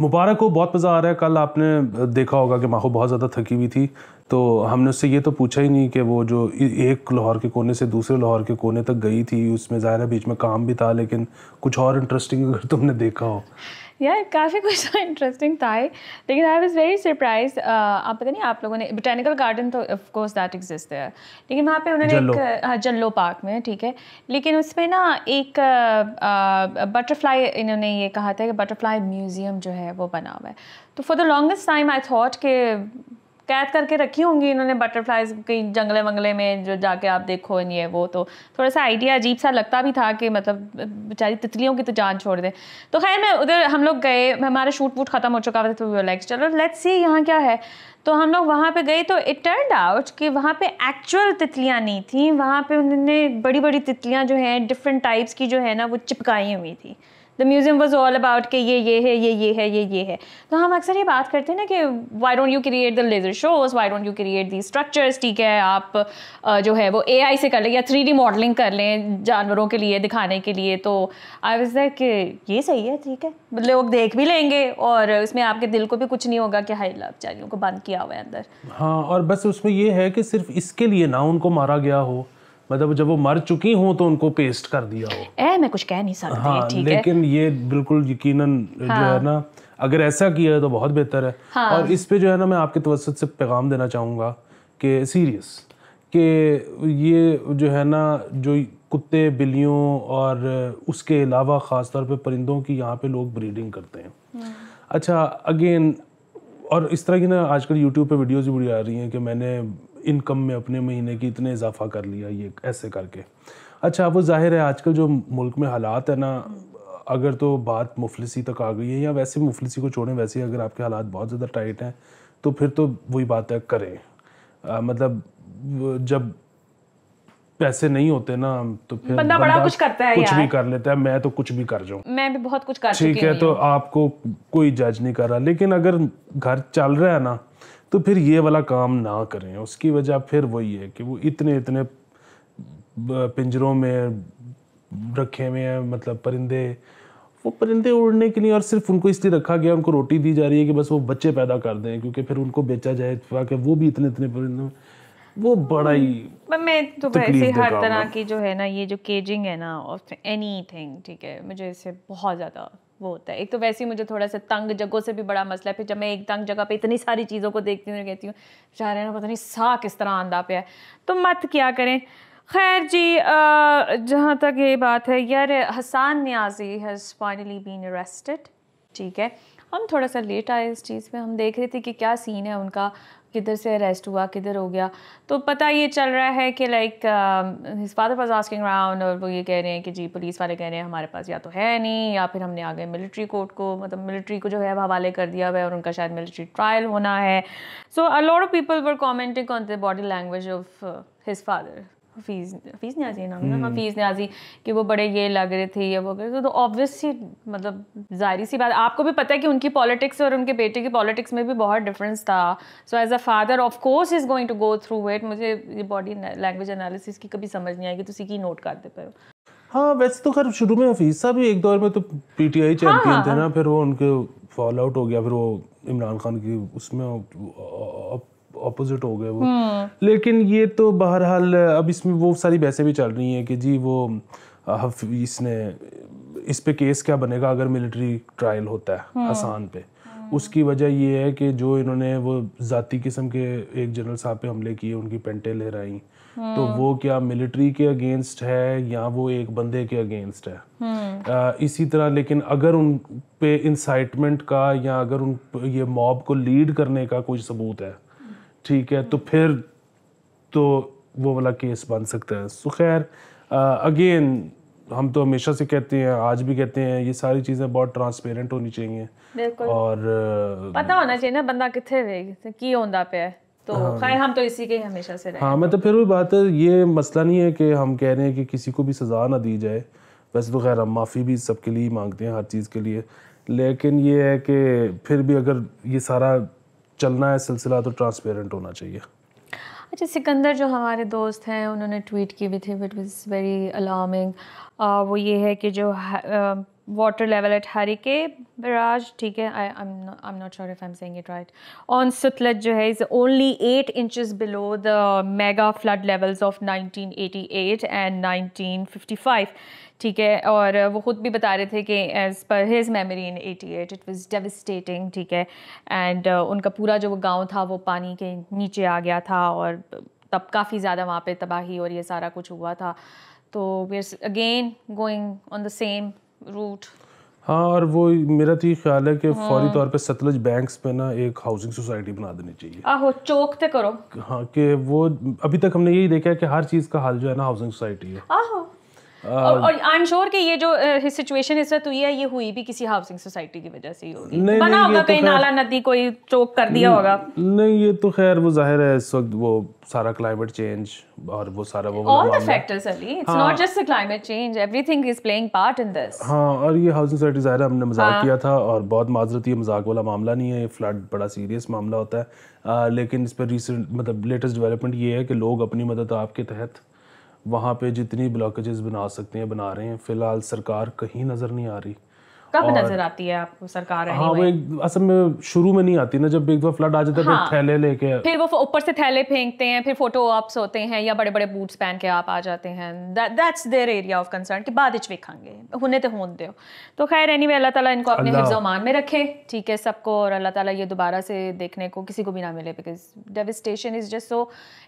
मुबारक हो बहुत मज़ा आ रहा है कल आपने देखा होगा कि माहो बहुत ज़्यादा थकी हुई थी तो हमने उससे ये तो पूछा ही नहीं कि वो जो एक लाहौर के कोने से दूसरे लाहौर के कोने तक गई थी उसमें ज़ाहिर बीच में काम भी था लेकिन कुछ और इंटरेस्टिंग अगर तुमने देखा हो यार काफ़ी कुछ इंटरेस्टिंग तो था लेकिन आई वॉज़ वेरी सरप्राइज आप पता नहीं आप लोगों ने बोटेनिकल गार्डन तो ऑफ कोर्स दैट एग्जिस्ट है लेकिन वहाँ पे उन्होंने एक हाँ जल्लो पार्क में ठीक है लेकिन उसमें ना एक बटरफ्लाई uh, uh, इन्होंने ये कहा था कि बटरफ्लाई म्यूज़ियम जो है वो बना हुआ है तो for the longest time I thought कि कैद करके रखी होंगी इन्होंने बटरफ्लाइज कहीं जंगले वंगले में जो जाके आप देखो ये वो तो थोड़ा सा आइडिया अजीब सा लगता भी था कि मतलब बेचारी तितलियों की तो जान छोड़ दें तो खैर मैं उधर हम लोग गए हमारा शूट वूट ख़त्म हो चुका था तो लाइक चलो लेट्स सी यहाँ क्या है तो हम लोग वहाँ पे गए तो इट टर्न आउट कि वहाँ पे एक्चुअल तितलियाँ नहीं थी वहाँ पे उन्होंने बड़ी बड़ी तितलियाँ जो हैं डिफरेंट टाइप्स की जो है ना वो चिपकाई हुई थी the museum was all about कि ये ये है ये ये है ये ये है तो हम अक्सर ये बात करते हैं ना कि why don't you create the ledger shows why don't you create the structures ठीक है आप जो है वो ए आई से कर लें या थ्री डी मॉडलिंग कर लें जानवरों के लिए दिखाने के लिए तो आई वज कि ये सही है ठीक है लोग देख भी लेंगे और उसमें आपके दिल को भी कुछ नहीं होगा कि हाई लाभ चाहिए उनको बंद किया हुआ है अंदर हाँ और बस उसमें ये है कि सिर्फ इसके लिए ना उनको मारा गया हो मतलब जब वो मर चुकी हों तो उनको पेस्ट कर दिया हो ए, मैं कुछ कह नहीं सकती हाँ, ठीक लेकिन है। ये बिल्कुल यकीनन हाँ। जो है हाँ। ना अगर ऐसा किया है तो बहुत बेहतर है हाँ। और इस पे जो है ना मैं आपके तवसत से पैगाम देना चाहूँगा कि सीरियस कि ये जो है ना जो कुत्ते बिल्लियों और उसके अलावा ख़ास तौर परिंदों की यहाँ पे लोग ब्रीडिंग करते हैं हम्म। अच्छा अगेन और इस तरह की ना आजकल यूट्यूब पे वीडियोस भी बड़ी आ रही हैं कि मैंने इनकम में अपने महीने की इतने इजाफा कर लिया ये ऐसे करके अच्छा वो जाहिर है आजकल जो मुल्क में हालात है ना अगर तो बात मुफलिसी तक आ गई है या वैसे मुफलिसी को छोड़ें वैसे अगर आपके हालात बहुत ज़्यादा टाइट हैं तो फिर तो वही बात है करें आ, मतलब जब पैसे नहीं होते ना तो फिर बंदा बड़ा कुछ करता है कुछ यार। भी कर लेता है मैं तो कुछ भी कर जाऊँ मैं भी बहुत कुछ कर ठीक है तो आपको कोई जज नहीं कर रहा लेकिन अगर घर चल रहा है ना तो फिर ये वाला काम ना करें उसकी वजह फिर वही है कि वो इतने इतने पिंजरों में रखे हुए हैं मतलब परिंदे वो परिंदे उड़ने के लिए और सिर्फ उनको इसलिए रखा गया उनको रोटी दी जा रही है कि बस वो बच्चे पैदा कर दें क्योंकि फिर उनको बेचा जाए ताकि वो भी इतने इतने परिंदे वो बड़ा ही हम्म। मैं तो वैसे हर तरह की जो है ना ये जो केजिंग है ना एनी थिंग ठीक है मुझे इससे बहुत ज़्यादा वो होता है एक तो वैसे ही मुझे थोड़ा सा तंग जगहों से भी बड़ा मसला है फिर जब मैं एक तंग जगह पे इतनी सारी चीज़ों को देखती हूँ कहती हूँ रहे हैं पता नहीं सा किस तरह आंधा पे है तो मत क्या करें खैर जी जहाँ तक ये बात है यार Hassan Niazi has finally been arrested ठीक है हम थोड़ा सा लेट आए इस चीज़ पर हम देख रहे थे कि क्या सीन है उनका किधर से अरेस्ट हुआ किधर हो गया तो पता ये चल रहा है कि like his father was asking round और वो ये कह रहे हैं कि जी पुलिस वाले कह रहे हैं हमारे पास या तो है नहीं या फिर हमने आगे मिलिट्री कोर्ट को मतलब मिलिट्री को जो है हवाले कर दिया हुआ है और उनका शायद मिलिट्री ट्रायल होना है so a lot of people were commenting on the body language of his father Hafeez Hafeez Niazi नाम ना मतलब हफीज़ हाँ, हम्म। न्याजी कि वो बड़े ये लग रहे थे या वो कर तो ऑब्वियसली ही मतलब जाहिर सी बात आपको भी पता है कि उनकी पॉलिटिक्स और उनके बेटे की पॉलिटिक्स में भी बहुत डिफरेंस था so as a father of course is going to go through it मुझे ये बॉडी लैंग्वेज एनालिसिस की कभी समझ नहीं आएगी तो की नोट करते पे हाँ वैसे तो खैर शुरू में हफीज़ साहब एक दौर में तो पीटीआई चैंपियन हाँ, हाँ, थे हाँ। ना फिर वो उनके फॉल आउट हो गया फिर वो इमरान खान की उसमें अपोजिट हो गए वो हम्म। लेकिन ये तो बहरहाल अब इसमें वो सारी बहसें भी चल रही हैं कि जी वो इसने इस पे केस क्या बनेगा अगर मिलिट्री ट्रायल होता है हम्म। आसान पे हम्म। उसकी वजह ये है कि जो इन्होंने वो जाती किस्म के एक जनरल साहब पे हमले किए उनकी पेंटे लहराई तो वो क्या मिलिट्री के अगेंस्ट है या वो एक बंदे के अगेंस्ट है आ, इसी तरह लेकिन अगर उन पे इंसाइटमेंट का या अगर उन ये मॉब को लीड करने का कोई सबूत है ठीक है तो फिर तो वो वाला केस बन सकता है सो खैर अगेन हम तो हमेशा से कहते हैं आज भी कहते हैं ये सारी चीज़ें बहुत ट्रांसपेरेंट होनी चाहिए और पता होना चाहिए ना बंदा कितने की होंदा पे है तो हाँ, हम तो इसी के हमेशा से रहे हाँ मैं तो फिर वही बात है ये मसला नहीं है कि हम कह रहे हैं कि किसी को भी सज़ा ना दी जाए वैसे तो खैर हम माफ़ी भी सबके लिए मांगते हैं हर चीज़ के लिए लेकिन ये है कि फिर भी अगर ये सारा चलना है सिलसिला तो ट्रांसपेरेंट होना चाहिए अच्छा सिकंदर जो हमारे दोस्त हैं उन्होंने ट्वीट की भी थी बट वॉज वेरी अलार्मिंग वो ये है कि जो वाटर लेवल एट हरी के बराज ठीक है I I am not sure if I am saying it right on Sutlej जो है is only eight inches below the mega flood levels of 1988 and 1955 ठीक है और वो ख़ुद भी बता रहे थे कि as per his memory in eighty eight it was devastating ठीक है एंड uh, उनका पूरा जो गांव था वो पानी के नीचे आ गया था और तब काफ़ी ज़्यादा वहाँ पे तबाही और ये सारा कुछ हुआ था तो we again going on the same route हाँ और वो मेरा तो ये ख्याल है कि फौरी हाँ। तौर पे सतलज बैंक्स पे ना एक हाउसिंग सोसाइटी बना देनी चाहिए आहो चौक ते करो हाँ कि वो अभी तक हमने यही देखा है कि हर चीज़ का हाल जो है ना हाउसिंग सोसाइटी है आहो और, आई एम श्योर कि ये जो सिचुएशन इस वक्त हुई है ये हुई भी किसी हाउसिंग सोसाइटी की वजह से ही होगी नहीं, बना होगा तो कहीं नाला नदी कोई चोक कर दिया होगा नहीं ये तो खैर वो जाहिर है इस वक्त वो सारा क्लाइमेट चेंज और वो सारा वो ऑल द फैक्टर्स अली it's not just the climate change everything is playing part in this हां और ये हाउसिंग सोसाइटी जाहिर है हमने मजाक हाँ। किया था और बहुत माजरत ये मजाक वाला मामला नहीं है ये फ्लड बड़ा सीरियस मामला होता है लेकिन इस पर रिसेंट मतलब लेटेस्ट डेवलपमेंट ये है कि लोग अपनी मदद आपके तहत वहाँ पे जितनी ब्लॉकेजेस बना सकते हैं बना रहे हैं फ़िलहाल सरकार कहीं नज़र नहीं आ रही कब नजर आती है आपको सरकार हाँ वो एक असल में शुरू में नहीं आती ना जब एक बार फ्लड आ जाता है हाँ, थैले लेके फिर वो ऊपर से थैले फेंकते हैं फिर फोटो ऑप्स होते हैं या बड़े बड़े बूट्स पहन के आप आ जाते हैं that's there area of concern कि बाद तो होने दो तो खैर एनी अल्लाह इनको अपने हिफ्जमान में रखे ठीक है सबको और अल्लाह ये दोबारा से देखने को किसी को भी ना मिले because devastation is just so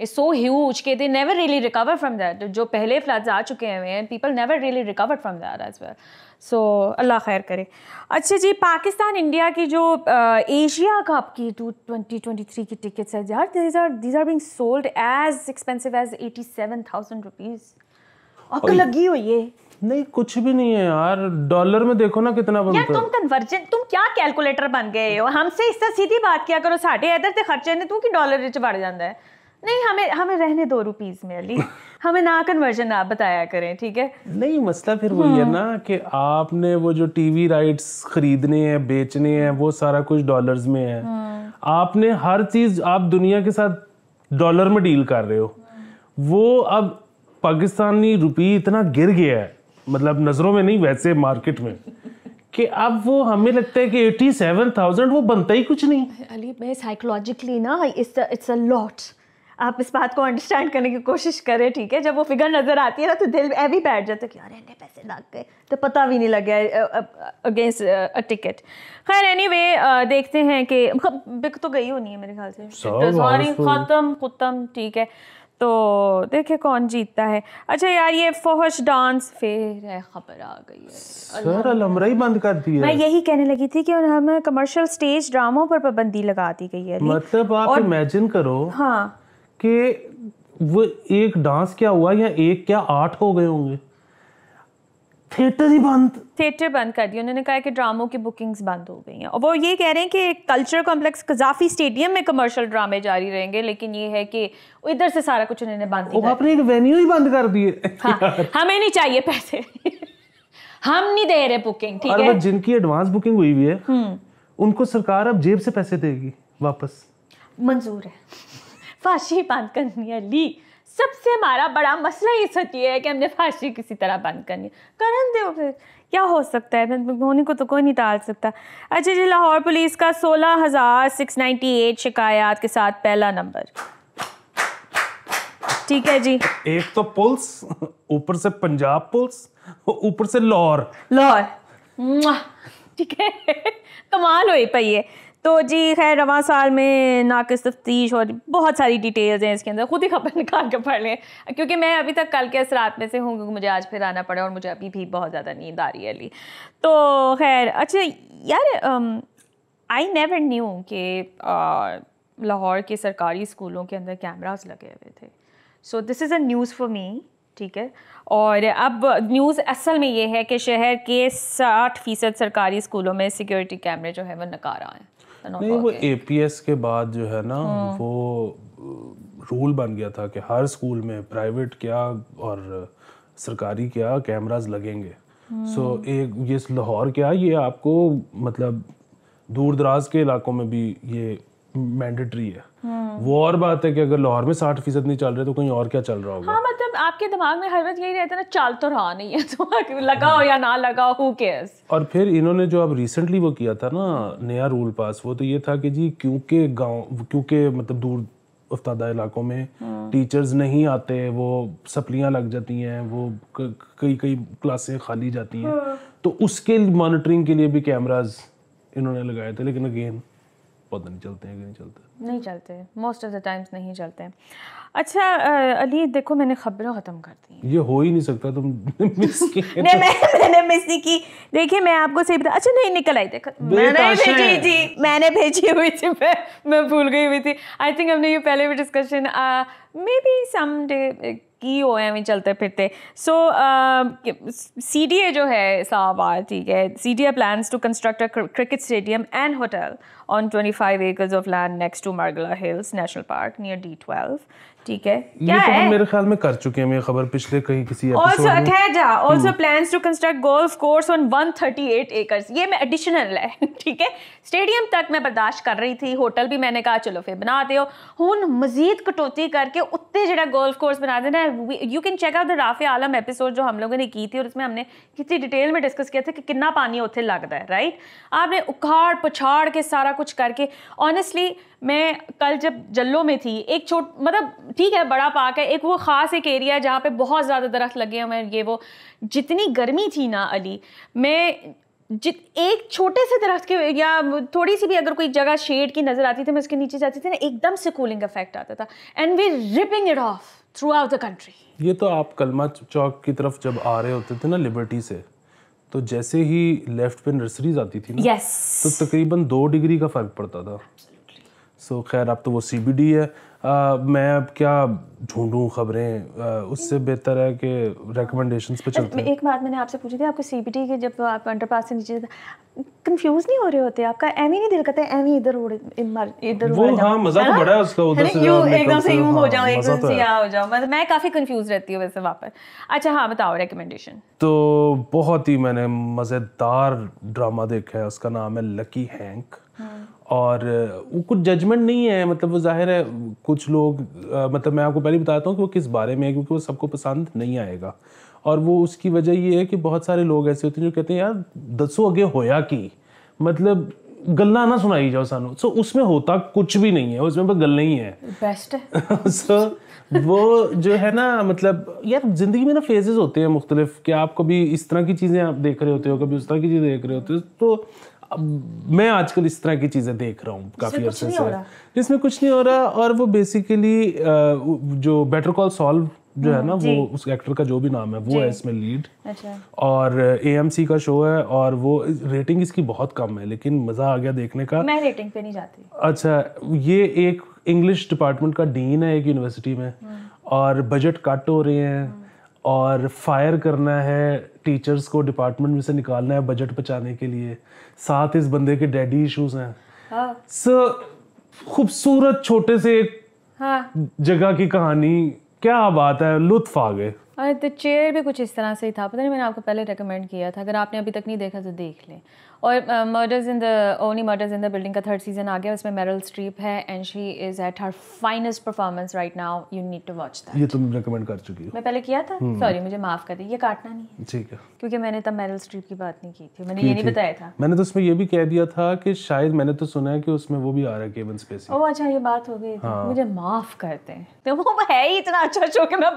is so huge के they never really recover from that जो पहले फ्लड्स आ चुके हुए हैं people never really recover from that as well so अल्लाह खैर करे अच्छा जी पाकिस्तान इंडिया की जो एशिया कप की टू ट्वेंटी ट्वेंटी थ्री की टिकट्स है यार these are these are being sold as expensive as eighty seven thousand rupees अक लगी हुई है नहीं कुछ भी नहीं है यार डॉलर में देखो ना कितना बनता यार तुम कन्वर्जन तुम क्या कैलकुलेटर बन गए हो हमसे इससे सीधी बात किया करो साढ़े इधर से खर्चे ने तू तो कि डॉलर ਵਿੱਚ ਵੜ ਜਾਂਦਾ ਹੈ नहीं हमें हमें रहने दो रुपीस में अली हमें ना कन्वर्जन आप बताया करें ठीक है नहीं मसला फिर वही है हाँ। ना कि आपने वो जो टीवी राइट्स खरीदने हैं बेचने हैं वो सारा कुछ डॉलर्स में है हाँ। आपने हर चीज आप दुनिया के साथ डॉलर में डील कर रहे हो वो अब पाकिस्तानी रुपी इतना गिर गया है मतलब नज़रों में नहीं वैसे मार्केट में कि अब वो हमें लगता है कि एटी सेवन थाउजेंड वो बनता ही कुछ नहीं अली मैं साइकोलॉजिकली ना इट्स इट्स अ लॉट आप इस बात को अंडरस्टैंड करने की कोशिश करें ठीक है जब वो फिगर नज़र आती है ना तो दिल ऐ भी बैठ जाता है कि अरे पैसे लग गए तो पता भी नहीं लग गया अगेंस्ट अ टिकट खैर एनी वे देखते हैं कि मतलब, बिक तो गई होनी है मेरे ख्याल से ख़त्म खुतम ठीक है तो देखिए कौन जीतता है अच्छा यार ये फोहश डांस फिर है खबर आ गई है सर अलमरा ही बंद कर दी है मैं यही कहने लगी थी कि हमें कमर्शियल स्टेज ड्रामों पर पाबंदी लगा दी गई है मतलब आप इमेजिन करो हाँ कि वो एक डांस क्या हुआ या एक क्या आठ हो गए होंगे थिएटर ही बंद थिएटर बंद कर दिया उन्होंने कहा कि ड्रामों की बुकिंग्स बंद हो गई हैं और वो ये कह रहे हैं कि कल्चर कॉम्प्लेक्स कजाफी स्टेडियम में कमर्शियल ड्रामे जारी रहेंगे लेकिन ये है कि इधर से सारा कुछ उन्होंने बंद किया अपने एक वेन्यू ही बंद कर दिए हाँ, हमें नहीं चाहिए पैसे हम नहीं दे रहे बुकिंग ठीक है जिनकी एडवांस बुकिंग हुई हुई है हम्म। उनको सरकार अब जेब से पैसे देगी वापस मंजूर है फांसी करनी है ली सबसे हमारा बड़ा मसला ये सच ये है कि हमने फांसी किसी तरह बंद करनी है करण दो फिर क्या हो सकता है तो धोनी को तो कोई नहीं टाल सकता अच्छा जी लाहौर पुलिस का सोलह हज़ार सिक्स नाइन्टी एट शिकायत के साथ पहला नंबर ठीक है जी एक तो पुल्स ऊपर से पंजाब पुल्स ऊपर से लाहौर लाहौर ठीक है कमाल हुई पाई है तो जी खैर रवा साल में नाकस तफ्तीश और बहुत सारी डिटेल्स हैं इसके अंदर ख़ुद ही खबर निकाल के पढ़ लें क्योंकि मैं अभी तक कल के इस रात में से हूँ क्योंकि मुझे आज फिर आना पड़ा और मुझे अभी भी बहुत ज़्यादा नींद आ रही है अली तो खैर अच्छा यार आई नेवर न्यू कि लाहौर के सरकारी स्कूलों के अंदर कैमराज लगे हुए थे so this is a news for me ठीक है और अब न्यूज़ असल में ये है कि शहर के साठ फ़ीसद सरकारी स्कूलों में सिक्योरिटी कैमरे जो है वो नकारा हैं नहीं वो एस के बाद जो है ना हाँ। वो रूल बन गया था कि हर स्कूल में प्राइवेट क्या और सरकारी क्या कैमराज लगेंगे सो so, हम्म। एक ये लाहौर क्या ये आपको मतलब दूर दराज के इलाकों में भी ये मैंडेटरी है हाँ। वो और बात है कि अगर लाहौर में साठ फीसद नहीं चल रहे तो कहीं और क्या चल रहा होगा हाँ मतलब आपके दिमाग में हर वक्त यही रहता है ना चल तो रहा नहीं है तो लगाओ या ना लगाओ हु केयर्स और फिर इन्होंने जो अब रिसेंटली वो किया था ना नया रूल पास वो तो ये था कि जी क्योंकि गाँव क्योंकि मतलब दूर उफ्तादा इलाकों में टीचर्स हाँ। नहीं आते वो सप्लियाँ लग जाती हैं वो कई कई क्लासें खाली जाती हैं हाँ। तो उसके मॉनिटरिंग के लिए भी कैमराज इन्होंने लगाए थे लेकिन अगेन पता नहीं चलते हैं कि नहीं चलते नहीं चलते मोस्ट ऑफ द टाइम्स नहीं चलते अच्छा अली देखो मैंने खबरें ख़त्म कर दी ये हो ही नहीं सकता तुम मिस की नहीं मैं मैंने मिस नहीं की देखिए मैं आपको सही बता अच्छा नहीं निकल आई देखो मैंने भेजी थी मैंने भेजी हुई थी मैं मैं भूल गई हुई थी आई थिंक हमने ये पहले भी डिस्कशन मे बी सम की हो एम चलते फिरते सो सी डी ए जो है इस्लामाबाद ठीक है C D A plan to construct a cricket stadium and hotel on twenty five acres of land next to Margalla hills national park near D twelve ठीक है क्या तो है मेरे ख्याल में कर चुके हैं ये खबर पिछले कहीं किसी आल्सो अठेजा also plans to construct golf course on 138 acres ये मैं एडिशनल है ठीक है स्टेडियम तक मैं बर्दाश्त कर रही थी होटल भी मैंने कहा चलो फिर बना दो हूँ मजीद कटौती करके उत्ते जो गोल्फ कोर्स बना देना you can check out the Rafay Alam episode जो हम लोगों ने की थी और उसमें हमने कितनी डिटेल में डिस्कस किया था कि कितना पानी उत्थे लगता है राइट आपने उखाड़ पछाड़ के सारा कुछ करके ऑनेस्टली मैं कल जब जल्लो में थी एक छोट मतलब ठीक है बड़ा पार्क है एक वो ख़ास एक एरिया है जहाँ पर बहुत ज़्यादा दरख्त लगे हुए हैं ये वो जितनी गर्मी थी ना अली मैं जित एक छोटे से दरख्त के या थोड़ी सी भी अगर कोई जगह शेड की नज़र आती थी मैं उसके नीचे जाती थी ना एकदम से कूलिंग इफेक्ट आता था and we ripping it off throughout the country ये तो आप कलमा चौक की तरफ जब आ रहे होते थे ना लिबर्टी से तो जैसे ही लेफ्ट पे नर्सरीज आती थी ना yes. तो तकरीबन दो डिग्री का फर्क पड़ता था सो so, खैर अब तो वो सी है आ, मैं अब क्या ढूंढूं खबरें उससे बेहतर है कि रिकमेंडेशंस पे चलते हैं एक बात मैंने आपसे पूछी थी आपको सीबीटी के जब आप अंडरपास से नीचे कंफ्यूज नहीं हो रहे होते आपका एम ही नहीं दिल करता एम ही इधर उड़े इधर वो हाँ मजा तो बड़ा है उसका उधर से यूं एकदम से यूं हो हाँ, जाओ एकदम तो से यहां हो जाओ मतलब मैं काफी कंफ्यूज रहती हूं वैसे वापस अच्छा हाँ बताओ रिकमेंडेशन तो बहुत ही मैंने मजेदार ड्रामा देखा है उसका नाम है लकी हैंक हम्म। और वो कुछ जजमेंट नहीं है मतलब वो जाहिर है कुछ लोग मतलब मैं आपको पहले बताता हूँ कि वो किस बारे में है क्योंकि वो सबको पसंद नहीं आएगा और वो उसकी वजह ये है कि बहुत सारे लोग ऐसे होते हैं जो कहते हैं यार दसो अगे होया कि मतलब गल्ला ना सुनाई जाओ सानू सो so, उसमें होता कुछ भी नहीं है उसमें बस गल्ला ही है बेस्ट है सो वो जो है ना मतलब यार जिंदगी में ना फेजेस होते हैं मुख्तलिफ कि आप कभी इस तरह की चीज़ें आप देख रहे होते हो कभी उस तरह की चीज़ें देख रहे होते हो तो मैं आजकल इस तरह की चीज़ें देख रहा हूँ काफ़ी अर्से से इसमें कुछ नहीं हो रहा और वो बेसिकली जो बेटर कॉल सॉल्व जो है हम्म, ना वो उस एक्टर का जो भी नाम है वो है इसमें लीड अच्छा। और सी का शो है और वो रेटिंग इसकी बहुत कम है लेकिन मजा आ गया देखने का मैं रेटिंग पे नहीं जाती अच्छा ये एक इंग्लिश डिपार्टमेंट का डीन है एक यूनिवर्सिटी में हम्म। और बजट कट हो रहे हैं हम्म। और फायर करना है टीचर्स को डिपार्टमेंट में से निकालना है बजट बचाने के लिए साथ इस बंदे के डैडी इश्यूज हैं सो हाँ। खूबसूरत छोटे से एक हाँ. जगह की कहानी क्या बात है लुत्फ आ गए अरे तो चेयर भी कुछ इस तरह से ही था पता नहीं मैंने आपको पहले रेकमेंड किया था अगर आपने अभी तक नहीं देखा तो देख लें और murders in the only murders in the building का थर्ड सीजन आ गया उसमें मेरल स्ट्रीप है and she is at her finest performance right now you need to watch that ये तुम रिकमेंड कर चुकी हो मैं पहले किया था सॉरी हम्म। मुझे माफ कर दे ये काटना नहीं है ठीक है क्योंकि मैंने तब मेरल स्ट्रीप की बात नहीं की थी मैंने ये नहीं बताया था मैंने तो उसमें ये भी कह दिया था कि शायद मैंने तो सुना है कि उसमें वो भी आ रहा है केवन स्पेसी ओह अच्छा ये बात हो गई हाँ। मुझे माफ करते हैं तो वो तो है ही इतना अच्छा शो कि मैं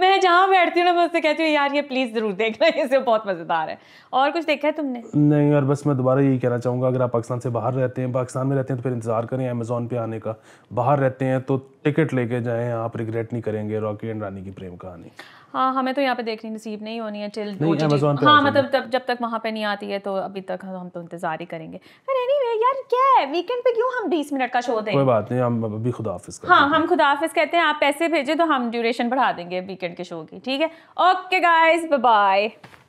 मैं जहां बैठती हूं ना मैं उससे कहती हूं यार ये प्लीज जरूर देखना इसे बहुत मजेदार है और कुछ देखा है तुमने नहीं और बस बस मैं दोबारा यही कहना चाहूँगा अगर आप पाकिस्तान से बाहर रहते हैं पाकिस्तान में रहते हैं तो फिर इंतज़ार करें अमेज़ोन पे आने का बाहर रहते हैं तो टिकट लेके जाएं आप रिग्रेट नहीं करेंगे रॉकी एंड रानी की प्रेम कहानी हाँ हमें तो यहाँ पे देखनी नसीब नहीं होनी है टिल हाँ मतलब तब जब तक वहाँ पे नहीं आती है तो अभी तक हम तो इंतजार ही करेंगे पर एनीवे anyway, यार क्या है वीकेंड पे क्यों हम बीस मिनट का शो दें कोई बात नहीं हम अभी खुदा खुदाफिज हाँ हम खुदा हाफिज कहते हैं आप पैसे भेजें तो हम ड्यूरेशन बढ़ा देंगे वीकेंड के शो की ठीक है ओके गाइज बाय